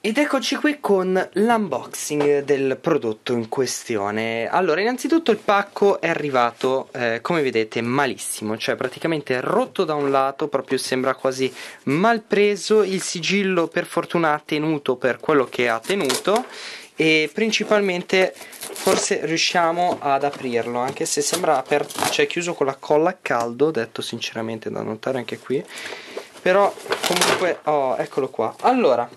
Ed eccoci qui con l'unboxing del prodotto in questione. Allora, innanzitutto il pacco è arrivato, eh, come vedete, malissimo, cioè praticamente rotto da un lato, proprio sembra quasi mal preso, il sigillo per fortuna ha tenuto per quello che ha tenuto e principalmente forse riusciamo ad aprirlo anche se sembra aperto, cioè chiuso con la colla a caldo, detto sinceramente da notare anche qui però comunque oh, eccolo qua allora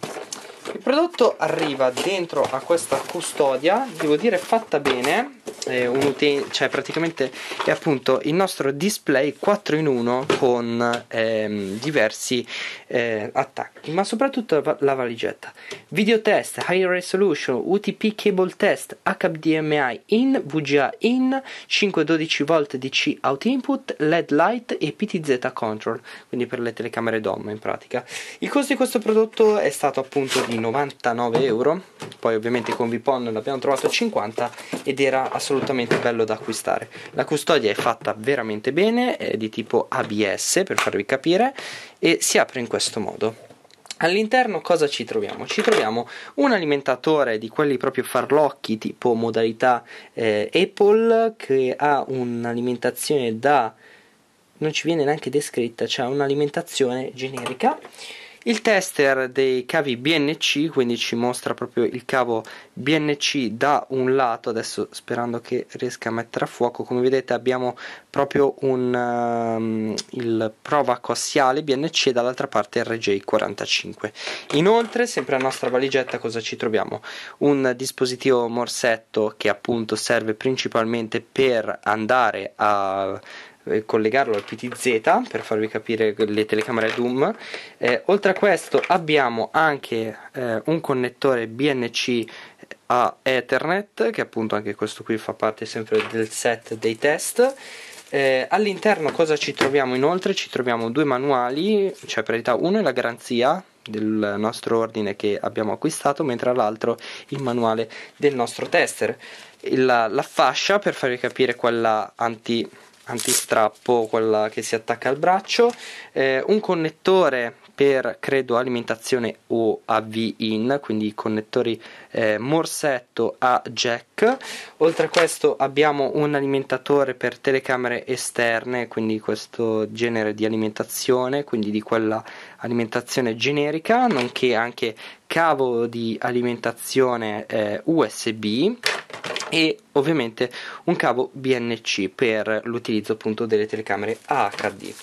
il prodotto arriva dentro a questa custodia, devo dire fatta bene, eh, un utente, cioè praticamente è appunto il nostro display 4 in 1 con ehm, diversi eh, attacchi, ma soprattutto la, valigetta. Video test, high resolution, UTP cable test, HDMI in, VGA in, 512 volt DC out input, LED light e PTZ control, quindi per le telecamere DOM in pratica. Il costo di questo prodotto è stato appunto di 99 euro, poi ovviamente con Vipon l'abbiamo trovato a 50 ed era assolutamente assolutamente bello da acquistare. La custodia è fatta veramente bene, è di tipo ABS per farvi capire e si apre in questo modo. All'interno cosa ci troviamo? Ci troviamo un alimentatore di quelli proprio farlocchi tipo modalità eh, Apple che ha un'alimentazione da... non ci viene neanche descritta, cioè un'alimentazione generica il tester dei cavi BNC, quindi ci mostra proprio il cavo BNC da un lato, adesso sperando che riesca a mettere a fuoco, come vedete abbiamo proprio un, um, il prova coassiale BNC e dall'altra parte RJ45. Inoltre, sempre la nostra valigetta cosa ci troviamo? Un dispositivo morsetto che appunto serve principalmente per andare a eh, collegarlo al PTZ per farvi capire le telecamere Doom. Eh, oltre a questo abbiamo anche eh, un connettore BNC eh, a Ethernet, che appunto anche questo qui fa parte sempre del set dei test. Eh, all'interno cosa ci troviamo inoltre? Ci troviamo due manuali, cioè per realtà uno è la garanzia del nostro ordine che abbiamo acquistato, mentre l'altro il manuale del nostro tester. La, la fascia per farvi capire quella anti antistrappo, quella che si attacca al braccio, eh, un connettore per credo alimentazione o AV in, quindi connettori eh, morsetto a jack. Oltre a questo abbiamo un alimentatore per telecamere esterne, quindi questo genere di alimentazione, quindi di quella alimentazione generica, nonché anche cavo di alimentazione eh, USB e ovviamente un cavo BNC per l'utilizzo appunto delle telecamere HD.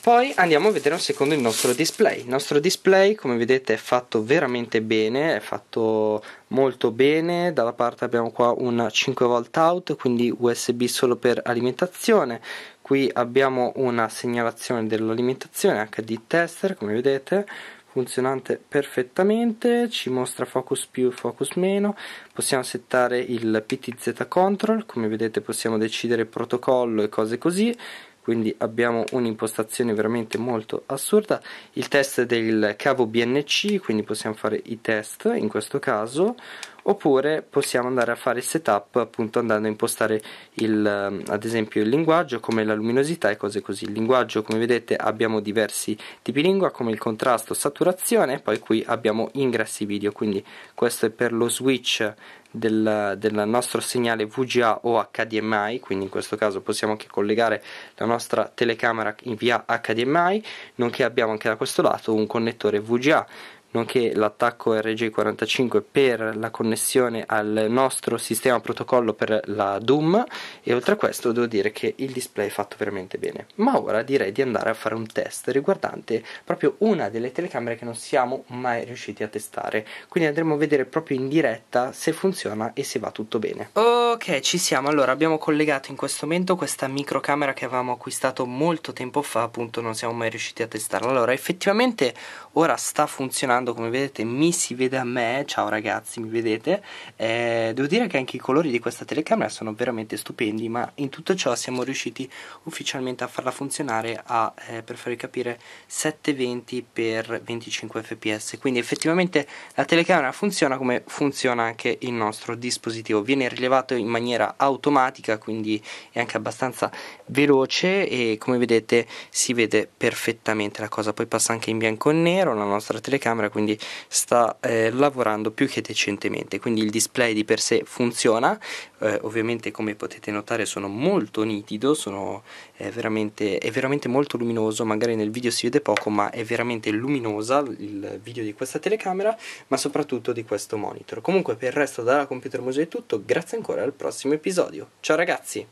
Poi andiamo a vedere un secondo il nostro display. Il nostro display, come vedete, è fatto veramente bene, è fatto molto bene. Dalla parte abbiamo qua un 5 volt out, quindi USB solo per alimentazione. Qui abbiamo una segnalazione dell'alimentazione HD tester, come vedete funzionante perfettamente, ci mostra focus più, focus meno, possiamo settare il PTZ control, come vedete possiamo decidere protocollo e cose così, quindi abbiamo un'impostazione veramente molto assurda, il test del cavo BNC, quindi possiamo fare i test in questo caso, oppure possiamo andare a fare il setup appunto andando a impostare il, ehm, ad esempio il linguaggio come la luminosità e cose così il linguaggio come vedete abbiamo diversi tipi di lingua come il contrasto saturazione e poi qui abbiamo ingressi video quindi questo è per lo switch del, del, nostro segnale VGA o HDMI, quindi in questo caso possiamo anche collegare la nostra telecamera via HDMI, nonché abbiamo anche da questo lato un connettore VGA nonché l'attacco RG45 per la connessione al nostro sistema protocollo per la DOOM e oltre a questo devo dire che il display è fatto veramente bene. Ma ora direi di andare a fare un test riguardante proprio una delle telecamere che non siamo mai riusciti a testare, quindi andremo a vedere proprio in diretta se funziona e se va tutto bene. Ok, ci siamo. Allora, abbiamo collegato in questo momento questa microcamera che avevamo acquistato molto tempo fa, appunto non siamo mai riusciti a testarla. Allora, effettivamente ora sta funzionando lavorando come vedete mi si vede a me ciao ragazzi mi vedete eh, devo dire che anche i colori di questa telecamera sono veramente stupendi ma in tutto ciò siamo riusciti ufficialmente a farla funzionare a eh, per farvi capire 720 x 25 fps quindi effettivamente la telecamera funziona come funziona anche il nostro dispositivo viene rilevato in maniera automatica quindi è anche abbastanza veloce e come vedete si vede perfettamente la cosa poi passa anche in bianco e nero la nostra telecamera ora, quindi sta eh, lavorando più che decentemente, quindi il display di per sé funziona, eh, ovviamente come potete notare sono molto nitido, sono, è, eh, veramente, è veramente molto luminoso, magari nel video si vede poco ma è veramente luminosa il video di questa telecamera ma soprattutto di questo monitor. Comunque per il resto dalla Computer Museo è tutto, grazie ancora al prossimo episodio, ciao ragazzi!